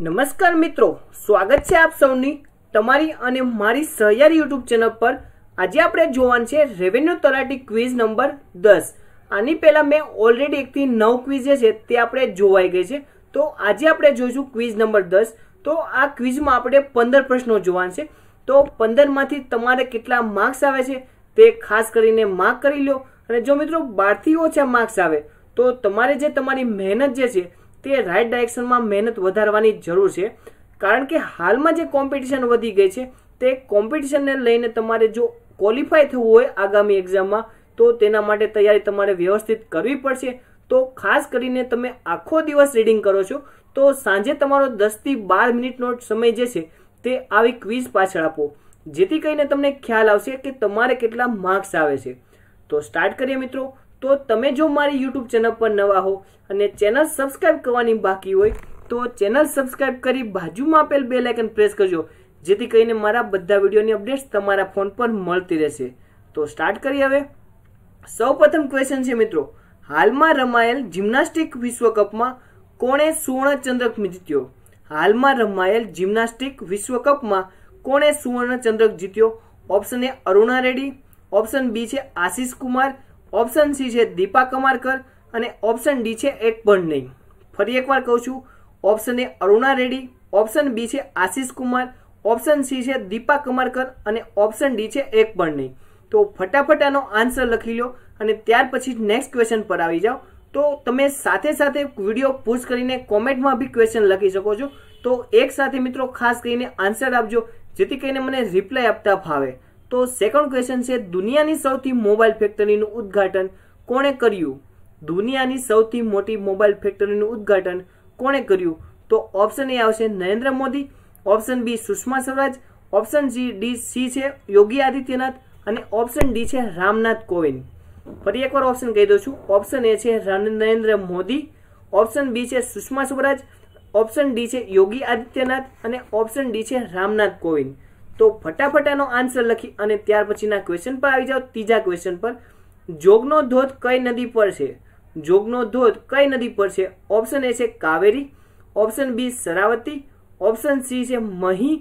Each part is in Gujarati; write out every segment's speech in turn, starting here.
નમસ્કાર મિત્રો સ્વાગત છે આપ સૌની તમારી અને મારી સહયારી યુટ્યુબ ચેનલ પર આજે આપણે જોવાનું છે રેવન્યુ તલાટી ક્વિઝ નંબર દસ આની પહેલાં મેં ઓલરેડી એકથી નવ ક્વિઝ જે છે તે આપણે જોવાઈ ગઈ છે તો આજે આપણે જોઈશું ક્વિઝ નંબર દસ તો આ ક્વિઝમાં આપણે પંદર પ્રશ્નો જોવાના છે તો પંદરમાંથી તમારે કેટલા માર્ક્સ આવે છે તે ખાસ કરીને માર્ક કરી લો અને જો મિત્રો બારથી ઓછા માર્ક્સ આવે તો તમારે જે તમારી મહેનત જે છે તે રાઇટ ડાયરેક્શનમાં મહેનત વધારવાની જરૂર છે કારણ કે હાલમાં જે કોમ્પિટિશન વધી ગઈ છે તે કોમ્પિટિશનને લઈને તમારે જો ક્વોલિફાય થવું હોય આગામી એક્ઝામમાં તો તેના માટે તૈયારી તમારે વ્યવસ્થિત કરવી પડશે તો ખાસ કરીને તમે આખો દિવસ રીડિંગ કરો છો તો સાંજે તમારો દસથી બાર મિનિટનો સમય જે છે તે આવી ક્વિઝ પાછળ આપો જેથી કરીને તમને ખ્યાલ આવશે કે તમારે કેટલા માર્ક્સ આવે છે તો સ્ટાર્ટ કરીએ મિત્રો તો તમે જો મારી યુટ્યુબ ચેનલ પર નવા હો અને ચેનલ સબસ્ક્રાઈબ કરવાની બાકી હોય તો ચેનલ સબસ્ક્રાઈબ કરી બાજુમાં આપેલ બે લાઇકન પ્રેસ કરજો જેથી કરીને મારા બધા વિડીયોની અપડેટ્સ તમારા ફોન પર મળતી રહેશે તો સ્ટાર્ટ કરીએ હવે સૌપ્રથમ ક્વેશ્ચન છે મિત્રો હાલમાં રમાયેલ જિમ્નાસ્ટિક વિશ્વકપમાં કોણે સુવર્ણ ચંદ્રક જીત્યો હાલમાં રમાયેલ જિમ્નાસ્ટિક વિશ્વકપમાં કોણે સુવર્ણ ચંદ્રક જીત્યો option A Aruna Reddy option B છે આશિષ કુમાર ઓપ્શન સી છે દીપા કમારકર અને ઓપ્શન ડી છે એક પણ નહીં ફરી એકવાર કહું છું option A Aruna Reddy option B છે આશીષ કુમાર ઓપ્શન સી છે દીપા કમારકર અને ઓપ્શન ડી છે એક પણ નહીં તો ફટાફટ આનો આન્સર લખી લો અને ત્યાર પછી નેક્સ્ટ ક્વેશ્ચન પર આવી જાઓ તો તમે સાથે સાથે વિડીયો પુશ કરીને કોમેન્ટમાં બી ક્વેશ્ચન લખી શકો છો તો એક સાથે મિત્રો ખાસ કરીને આન્સર આપજો જેથી કરીને મને રિપ્લાય આપતા ફાવે તો સેકન્ડ ક્વેશ્ચન છે દુનિયાની સૌથી મોબાઈલ ફેક્ટરીનું ઉદઘાટન કોણે કર્યું દુનિયાની સૌથી મોટી મોબાઈલ ફેક્ટરીનું ઉદઘાટન કોણે કર્યું તો ઓપ્શન એ આવશે Narendra Modi option B Sushma Swaraj option G D C છે યોગી આદિત્યનાથ અને ઓપ્શન ડી છે રામનાથ કોવિંદ ફરી એકવાર ઓપ્શન કહી દઉં છું ઓપ્શન એ છે નરેન્દ્ર મોદી ઓપ્શન બી છે સુષ્મા સ્વરાજ ઓપ્શન ડી છે યોગી આદિત્યનાથ અને ઓપ્શન ડી છે રામનાથ કોવિંદ તો ફટાફટ આનો આન્સર લખી અને ત્યાર પછીના ક્વેશ્ચન પર આવી જાઓ ત્રીજા ક્વેશ્ચન પર જોગનો ધોધ કઈ નદી પર છે જોગનો ધોધ કઈ નદી પર છે ઓપ્શન એ છે Kaveri option B Sharavati option C છે મહી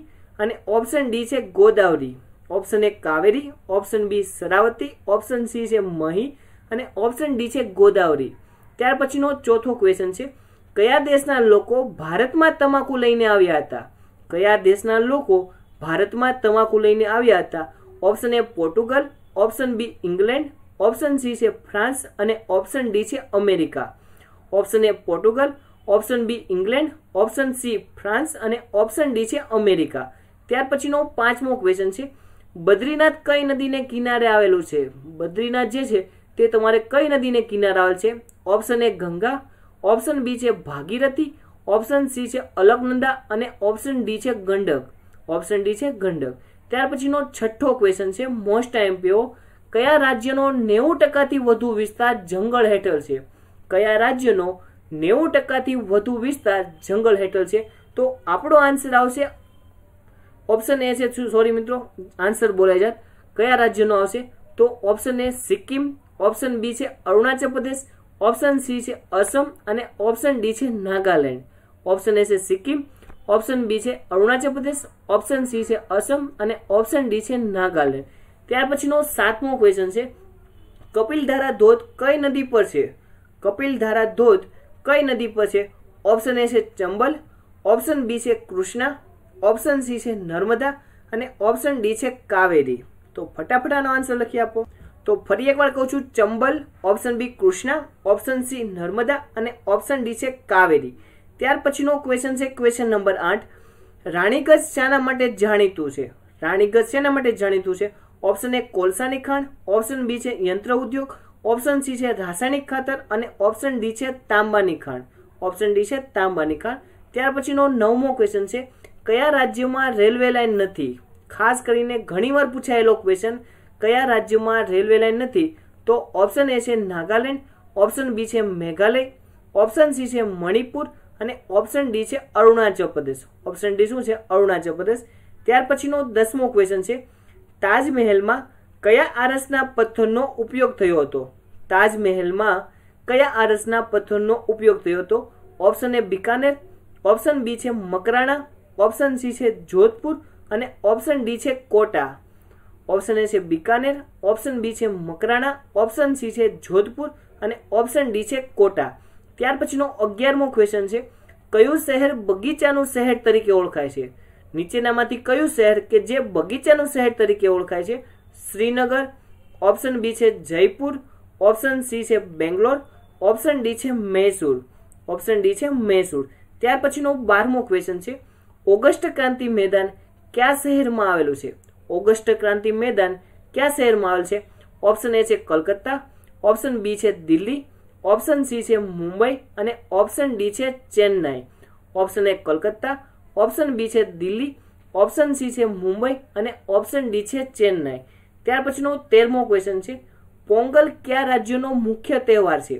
અને ઓપ્શન ડી છે Godavari option A Kaveri option B Sharavati option C છે મહી અને ઓપ્શન ડી છે ગોદાવરી ત્યાર પછીનો ચોથો ક્વેશ્ચન છે કયા દેશના લોકો ભારતમાં તમાકુ લઈને આવ્યા હતા કયા દેશના લોકો ભારતમાં તમાકુ લઈને આવ્યા હતા option A Portugal option B England option C છે ફ્રાન્સ અને ઓપ્શન ડી છે America option A Portugal option B England option C France અને ઓપ્શન ડી છે અમેરિકા ત્યાર પછીનો પાંચમો ક્વેશ્ચન છે બદ્રીનાથ કઈ નદીને કિનારે આવેલું છે બદ્રીનાથ જે છે તે તમારે કઈ નદીને કિનારે આવેલ છે option A Ganga option B છે ભાગીરથી ઓપ્શન સી છે અલકનંદા અને ઓપ્શન ડી છે ગંડક ઓપ્શન ડી છે ગંડક ત્યાર પછીનો છઠ્ઠો ક્વેશ્ચન છે મોસ્ટ એમ્પીઓ કયા રાજ્યનો નેવું ટકાથી વધુ વિસ્તાર જંગલ હેઠળ છે કયા રાજ્યનો નેવું ટકાથી વધુ વિસ્તાર જંગલ હેઠળ છે તો આપણો આન્સર આવશે ઓપ્શન એ છે સોરી મિત્રો આન્સર બોલાઈ જાત કયા રાજ્યનો આવશે તો option A Sikkim option B છે અરુણાચલ પ્રદેશ ઓપ્શન સી છે અસમ અને ઓપ્શન ડી છે નાગાલેન્ડ ઓપ્શન એ છે સિક્કિમ ઓપ્શન બી છે અરુણાચલ પ્રદેશ ઓપ્શન સી છે અસમ અને ઓપ્શન ડી છે નાગાલેન્ડ ત્યાર પછીનો સાતમો ક્વેશ્ચન છે કપિલ ધારા ધોધ કઈ નદી પર છે કપિલ ધારા ધોધ કઈ નદી પર છે ઓપ્શન એ છે ચંબલ ઓપ્શન બી છે કૃષ્ણા ઓપ્શન સી છે નર્મદા અને ઓપ્શન ડી છે કાવેરી તો ફટાફટાનો આન્સર લખી આપો તો ફરી એકવાર કહું છું Chambal option B Krishna option C Narmada અને ઓપ્શન ડી છે કાવેરી ત્યાર પછીનો ક્વેશ્ચન છે ક્વેશ્ચન નંબર આઠ રાણીગજ શાના માટે જાણીતું છે રાણીગજ શેના માટે જાણીતું છે ઓપ્શન એ કોલસાની ખાણ ઓપ્શન બી છે યંત્ર ઉદ્યોગ ઓપ્શન સી છે રાસાયણિક ખાતર અને ઓપ્શન ડી છે તાંબાની ખાણ ઓપ્શન ડી છે તાંબાની ખાણ ત્યાર પછીનો નવમો ક્વેશ્ચન છે કયા રાજ્યમાં રેલવે લાઇન નથી ખાસ કરીને ઘણીવાર પૂછાયેલો ક્વેશ્ચન કયા રાજ્યમાં રેલવે લાઇન નથી તો ઓપ્શન એ છે નાગાલેન્ડ ઓપ્શન બી છે મેઘાલય ઓપ્શન સી છે મણિપુર અને ઓપ્શન ડી છે અરુણાચલ પ્રદેશ ઓપ્શન ડી શું છે અરુણાચલ પ્રદેશ ત્યાર પછીનો દસમો ક્વેશ્ચન છે તાજમહેલમાં કયા આરસના પથ્થરનો ઉપયોગ થયો હતો તાજમહેલમાં કયા આરસના પથ્થરનો ઉપયોગ થયો હતો option A Bikaner option B છે મકરાણા ઓપ્શન સી છે જોધપુર અને ઓપ્શન ડી છે કોટા ઓપ્શન એ છે બિકાનેર ઓપ્શન બી છે મકરાણા ઓપ્શન સી છે જોધપુર અને ઓપ્શન ડી છે કોટા ત્યાર પછીનો અગિયારમો ક્વેશ્ચન છે કયું શહેર બગીચાનું શહેર તરીકે ઓળખાય છે નીચેનામાંથી કયું શહેર કે જે બગીચાનું શહેર તરીકે ઓળખાય છે શ્રીનગર ઓપ્શન બી છે જયપુર ઓપ્શન સી છે બેંગ્લોર ઓપ્શન ડી છે મૈસૂર ઓપ્શન ડી છે મૈસૂર ત્યાર પછીનો બારમો ક્વેશ્ચન છે ઓગસ્ટ ક્રાંતિ મેદાન કયા શહેરમાં આવેલું છે ઓગસ્ટ ક્રાંતિ મેદાન કયા શહેરમાં આવેલ છે ઓપ્શન એ છે કલકત્તા ઓપ્શન બી છે દિલ્હી ઓપ્શન સી છે મુંબઈ અને ઓપ્શન ડી છે Chennai option A Calcutta option B છે દિલ્હી ઓપ્શન સી છે મુંબઈ અને ઓપ્શન ડી છે ચેન્નાઈ ત્યાર પછીનો તેરમો ક્વેશ્ચન છે પોંગલ કયા રાજ્યનો મુખ્ય તહેવાર છે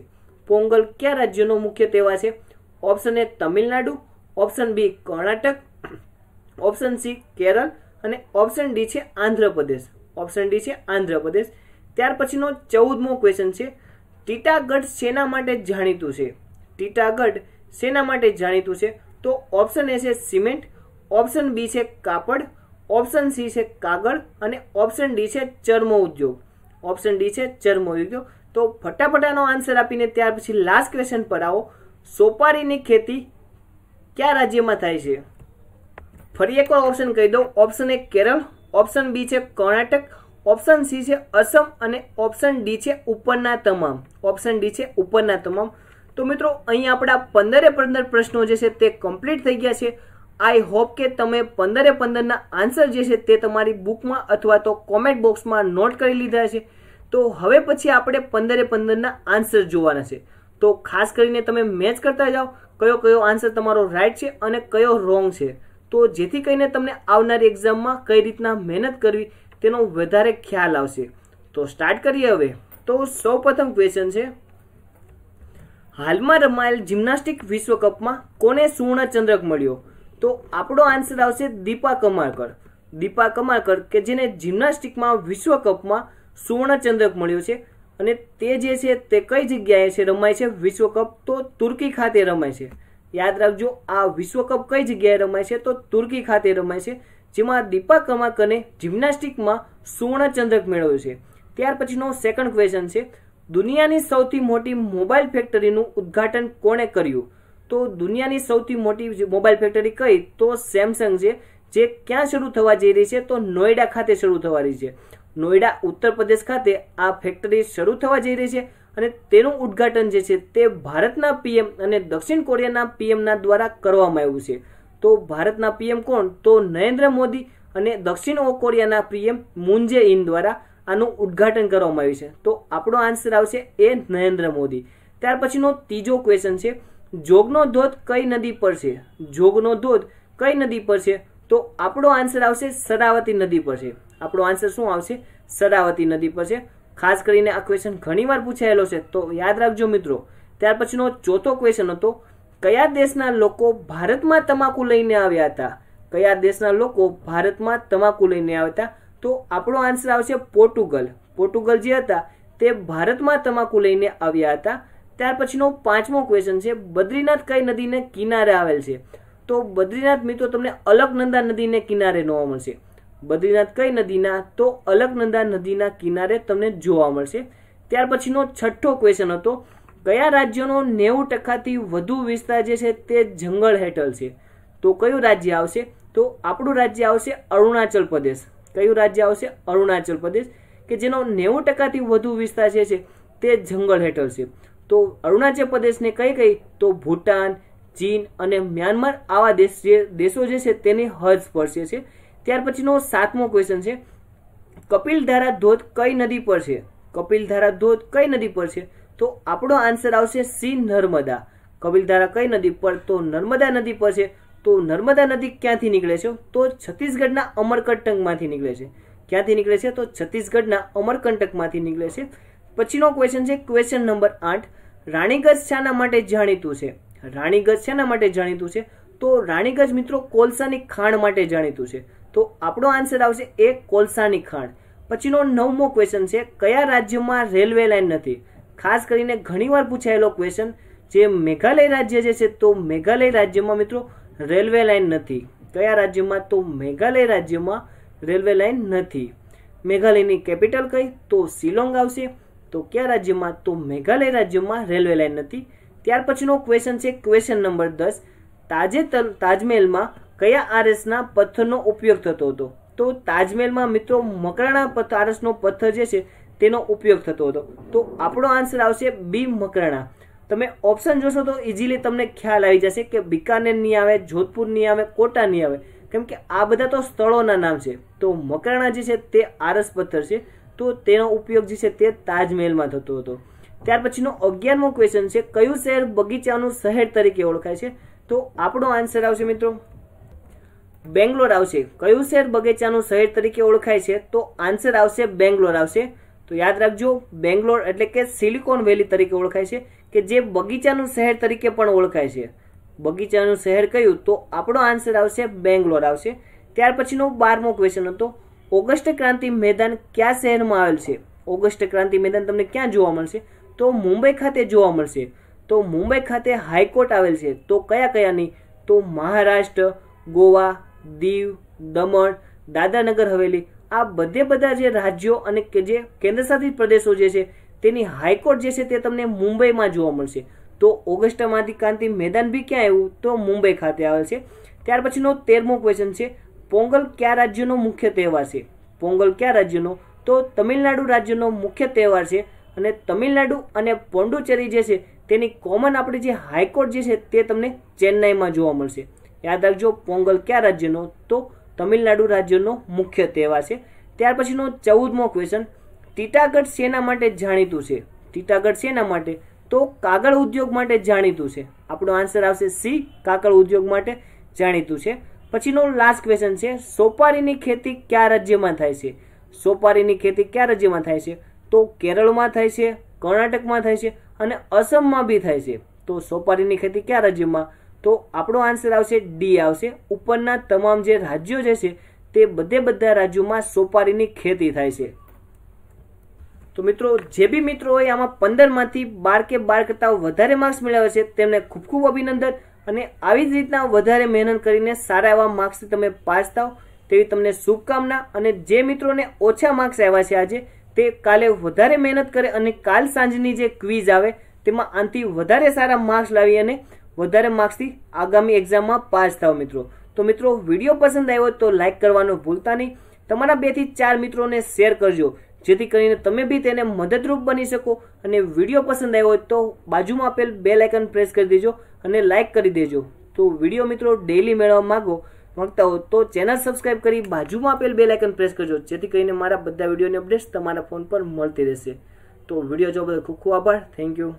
પોંગલ કયા રાજ્યનો મુખ્ય તહેવાર છે option A Tamil Nadu option B Karnataka option C Kerala અને ઓપ્શન ડી છે આંધ્રપ્રદેશ ઓપ્શન ડી છે આંધ્રપ્રદેશ ત્યાર પછીનો ચૌદમો ક્વેશ્ચન છે ટીટાગઢ શેના માટે જાણીતું છે ટીટાગઢ શેના માટે જાણીતું છે તો ઓપ્શન એ છે સિમેન્ટ ઓપ્શન બી છે કાપડ ઓપ્શન સી છે કાગળ અને ઓપ્શન ડી છે ચર્મ ઉદ્યોગ ઓપ્શન ડી છે ચર્મ ઉદ્યોગ તો ફટાફટાનો આન્સર આપીને ત્યાર પછી લાસ્ટ ક્વેશ્ચન પર આવો સોપારીની ખેતી કયા રાજ્યમાં થાય છે ફરી એકવાર ઓપ્શન કહી દઉં option A Kerala option B છે કર્ણાટક ઓપ્શન સી છે અસમ અને ઓપ્શન ડી છે ઉપરના તમામ ઓપ્શન ડી છે ઉપરના તમામ તો મિત્રો અહીંયા આપણા પંદરે પંદર પ્રશ્નો જે છે તે કમ્પ્લીટ થઈ ગયા છે આઈ હોપ કે તમે પંદરે પંદરના આન્સર જે છે તે તમારી બુકમાં અથવા તો કોમેન્ટ બોક્સમાં નોટ કરી લીધા છે તો હવે પછી આપણે પંદરે પંદરના આન્સર જોવાના છે તો ખાસ કરીને તમે મેચ કરતા જાઓ કયો કયો આન્સર તમારો રાઈટ છે અને કયો રોંગ છે તો જેથી કરીને તમને આવનારી એક્ઝામમાં કઈ રીતના મહેનત કરવી તેનો વધારે ખ્યાલ આવશે તો સ્ટાર્ટ કરીએ હવે તો સૌ પ્રથમ ક્વેશ્ચન છે હાલમાં રમાયેલ જિમ્નાસ્ટિક વિશ્વકપમાં કોને સુવર્ણચંદ્રક મળ્યો તો આપણો આન્સર આવશે દીપા કમારકર દીપા કમારકર કે જેને જિમ્નાસ્ટિકમાં વિશ્વકપમાં સુવર્ણચંદ્રક મળ્યો છે અને તે જે છે તે કઈ જગ્યાએ છે રમાય છે વિશ્વકપ તો તુર્કી ખાતે રમાય છે યાદ રાખજો આ વિશ્વકપ કઈ જગ્યાએ રમાય છે તો તુર્કી ખાતે રમાય છે જેમાં દીપા કમાકને જિમ્નાસ્ટિકમાં સુવર્ણચંદ્રક મેળવ્યો છે ત્યાર પછીનો સેકન્ડ ક્વેશ્ચન છે દુનિયાની સૌથી મોટી મોબાઈલ ફેક્ટરીનું ઉદ્ઘાટન કોણે કર્યું તો દુનિયાની સૌથી મોટી મોબાઈલ ફેક્ટરી કઈ તો સેમસંગ છે જે ક્યાં શરૂ થવા જઈ રહી છે તો નોઈડા ખાતે શરૂ થવા રહી છે નોઈડા ઉત્તર પ્રદેશ ખાતે આ ફેક્ટરી શરૂ થવા જઈ રહી છે અને તેનું ઉદ્ઘાટન જે છે તે ભારતના પીએમ અને દક્ષિણ કોરિયાના પીએમના દ્વારા કરવામાં આવ્યું છે તો ભારતના પીએમ કોણ તો નરેન્દ્ર મોદી અને દક્ષિણ કોરિયાના પીએમ મુન્જે ઇન દ્વારા આનું ઉદ્ઘાટન કરવામાં આવ્યું છે તો આપણો આન્સર આવશે એ નરેન્દ્ર મોદી ત્યાર પછીનો ત્રીજો ક્વેશ્ચન છે જોગનો ધોધ કઈ નદી પર છે જોગનો ધોધ કઈ નદી પર છે તો આપણો આન્સર આવશે સરાવતી નદી પર છે આપણો આન્સર શું આવશે સરાવતી નદી પર છે ખાસ કરીને આ ક્વેશ્ચન ઘણીવાર પૂછાયેલો છે તો યાદ રાખજો મિત્રો ત્યાર પછીનો ચોથો ક્વેશ્ચન હતો કયા દેશના લોકો ભારતમાં તમાકુ લઈને આવ્યા હતા કયા દેશના લોકો ભારતમાં તમાકુ લઈને આવ્યા હતા તો આપણો આન્સર આવશે પોર્ટુગલ પોર્ટુગલ જે હતા તે ભારતમાં તમાકુ લઈને આવ્યા હતા ત્યાર પછીનો પાંચમો ક્વેશ્ચન છે બદ્રીનાથ કઈ નદીને કિનારે આવેલ છે તો બદ્રીનાથ મિત્રો તમને અલકનંદા નદીને કિનારે જોવા મળશે બદ્રીનાથ કઈ નદીના તો અલકનંદા નદીના કિનારે તમને જોવા મળશે ત્યાર પછીનો છઠ્ઠો ક્વેશ્ચન હતો કયા રાજ્યનો નેવું ટકાથી વધુ વિસ્તાર જે છે તે જંગલ હેઠળ છે તો કયું રાજ્ય આવશે તો આપણું રાજ્ય આવશે અરુણાચલ પ્રદેશ કયું રાજ્ય આવશે અરુણાચલ પ્રદેશ કે જેનો નેવું ટકાથી વધુ વિસ્તાર જે છે તે જંગલ હેઠળ છે તો અરુણાચલ પ્રદેશને કઈ કઈ તો ભૂટાન ચીન અને મ્યાનમાર આવા દેશ જે દેશો જે છે તેની હદ સ્પર્શે છે ત્યાર પછીનો સાતમો ક્વેશ્ચન છે કપિલ ધારા ધોધ કઈ નદી પર છે કપિલ ધારા ધોધ કઈ નદી પર છે તો આપણો આન્સર આવશે સી નર્મદા કપિલધારા કઈ નદી પર તો નર્મદા નદી પર છે તો નર્મદા નદી ક્યાંથી નીકળે છે તો છત્તીસગઢના અમરકંટકમાંથી નીકળે છે ક્યાંથી નીકળે છે તો છત્તીસગઢના અમરકંટકમાંથી નીકળે છે પછીનો ક્વેશ્ચન છે ક્વેશ્ચન નંબર આઠ રાણીગજ શાના માટે જાણીતું છે રાણીગજ શાના માટે જાણીતું છે તો રાણીગજ મિત્રો કોલસાની ખાણ માટે જાણીતું છે તો આપણો આન્સર આવશે એ કોલસાની ખાણ પછીનો નવમો ક્વેશ્ચન છે કયા રાજ્યમાં રેલવે લાઇન નથી ખાસ કરીને ઘણીવાર પૂછાયેલો ક્વેશ્ચન જે મેઘાલય રાજ્ય જે છે તો મેઘાલય રાજ્યમાં મિત્રો રેલવે લાઇન નથી કયા રાજ્યમાં તો મેઘાલય રાજ્યમાં રેલવે લાઇન નથી મેઘાલયની કેપિટલ કઈ તો શિલોંગ આવશે તો કયા રાજ્યમાં તો મેઘાલય રાજ્યમાં રેલવે લાઇન નથી ત્યાર પછીનો ક્વેશ્ચન છે ક્વેશ્ચન નંબર દસ તાજેતર તાજમહેલમાં કયા આરસના પથ્થરનો ઉપયોગ થતો હતો તો તાજમહેલમાં મિત્રો મકરાણા આરસનો પથ્થર જે છે તેનો ઉપયોગ થતો હતો તો આપણો આન્સર આવશે બી મકરાણા તમે ઓપ્શન જોશો તો ઇઝીલી તમને ખ્યાલ આવી જશે કે બિકાનેર નહીં આવે જોધપુર નહીં આવે કોટા નહીં આવે કેમ કે આ બધા તો સ્થળોના નામ છે તો મકરાણા જે છે તે આરસ પથ્થર છે તો તેનો ઉપયોગ જે છે તે તાજમહેલમાં થતો હતો ત્યાર પછીનો અગિયારમો ક્વેશ્ચન છે કયું શહેર બગીચાનું શહેર તરીકે ઓળખાય છે તો આપણો આન્સર આવશે મિત્રો બેંગ્લોર આવશે કયું શહેર બગીચાનું શહેર તરીકે ઓળખાય છે તો આન્સર આવશે બેંગ્લોર આવશે તો યાદ રાખજો બેંગ્લોર એટલે કે સિલિકોન વેલી તરીકે ઓળખાય છે કે જે બગીચાનું શહેર તરીકે પણ ઓળખાય છે બગીચાનું શહેર કયું તો આપણો આન્સર આવશે બેંગ્લોર આવશે ત્યાર પછીનો બારમો ક્વેશ્ચન હતો ઓગસ્ટ ક્રાંતિ મેદાન કયા શહેરમાં આવેલ છે ઓગસ્ટ ક્રાંતિ મેદાન તમને ક્યાં જોવા મળશે તો મુંબઈ ખાતે જોવા મળશે તો મુંબઈ ખાતે હાઈકોર્ટ આવેલ છે તો કયા કયાની તો મહારાષ્ટ્ર ગોવા દીવ દમણ દાદરાનગર હવેલી આ બધે બધા જે રાજ્યો અને કે જે કેન્દ્રશાસિત પ્રદેશો જે છે તેની હાઈકોર્ટ જે છે તે તમને મુંબઈમાં જોવા મળશે તો ઓગસ્ટમાંથી ક્રાંતિ મેદાન બી ક્યાં આવ્યું તો મુંબઈ ખાતે આવે છે ત્યાર પછીનો તેરમો ક્વેશ્ચન છે પોંગલ કયા રાજ્યનો મુખ્ય તહેવાર છે પોંગલ કયા રાજ્યનો તો તમિલનાડુ રાજ્યનો મુખ્ય તહેવાર છે અને તમિલનાડુ અને પોંડુચેરી જે છે તેની કોમન આપણી જે હાઈકોર્ટ જે છે તે તમને ચેન્નાઈમાં જોવા મળશે યાદ રાખજો પોંગલ કયા રાજ્યનો તો તમિલનાડુ રાજ્યનો મુખ્ય તહેવાર છે ત્યાર પછીનો ચૌદમો ક્વેશ્ચન ટીટાગઢ શેના માટે જાણીતું છે ટીટાગઢ શેના માટે તો કાગળ ઉદ્યોગ માટે જાણીતું છે આપણો આન્સર આવશે સી કાગળ ઉદ્યોગ માટે જાણીતું છે પછીનો લાસ્ટ ક્વેશ્ચન છે સોપારીની ખેતી કયા રાજ્યમાં થાય છે સોપારીની ખેતી કયા રાજ્યમાં થાય છે તો કેરળમાં થાય છે કર્ણાટકમાં થાય છે અને અસમમાં બી થાય છે તો સોપારીની ખેતી કયા રાજ્યમાં તો આપણો આન્સર આવશે ડી આવશે ઉપરના તમામ જે રાજ્યો જે છે તે બધે બધા રાજ્યોમાં સોપારીની ખેતી થાય છે તો મિત્રો જે બી મિત્રો હોય આમાં પંદરમાંથી બાર કે બાર કરતાં વધારે માર્ક્સ મેળવ્યા છે તેમને ખૂબ ખૂબ અભિનંદન અને આવી જ રીતના વધારે મહેનત કરીને સારા એવા માર્ક્સથી તમે પાસ થાવ તેવી તમને શુભકામના અને જે મિત્રોને ઓછા માર્ક્સ આવ્યા છે આજે તે કાલે વધારે મહેનત કરે અને કાલ સાંજની જે ક્વિઝ આવે તેમાં આનથી વધારે સારા માર્ક્સ લાવી અને વધારે માર્ક્સથી આગામી એક્ઝામમાં પાસ થાવ મિત્રો તો મિત્રો વિડીયો પસંદ આવ્યો તો લાઇક કરવાનું ભૂલતા નહીં તમારા બેથી ચાર મિત્રોને શેર કરજો જેથી કરીને તમે બી તેને મદદરૂપ બની શકો અને વિડીયો પસંદ આવ્યો તો બાજુમાં આપેલ બે લાઇકન પ્રેસ કરી દેજો અને લાઇક કરી દેજો તો વિડીયો મિત્રો ડેલી મેળવવા માગો માંગતા હો તો ચેનલ સબસ્ક્રાઇબ કરી બાજુમાં આપેલ બે લાઇકન પ્રેસ કરજો જેથી કરીને મારા બધા વિડીયોની અપડેટ્સ તમારા ફોન પર મળતી રહેશે તો વિડીયો જોવા બદલ ખૂબ ખૂબ આભાર થેન્ક યુ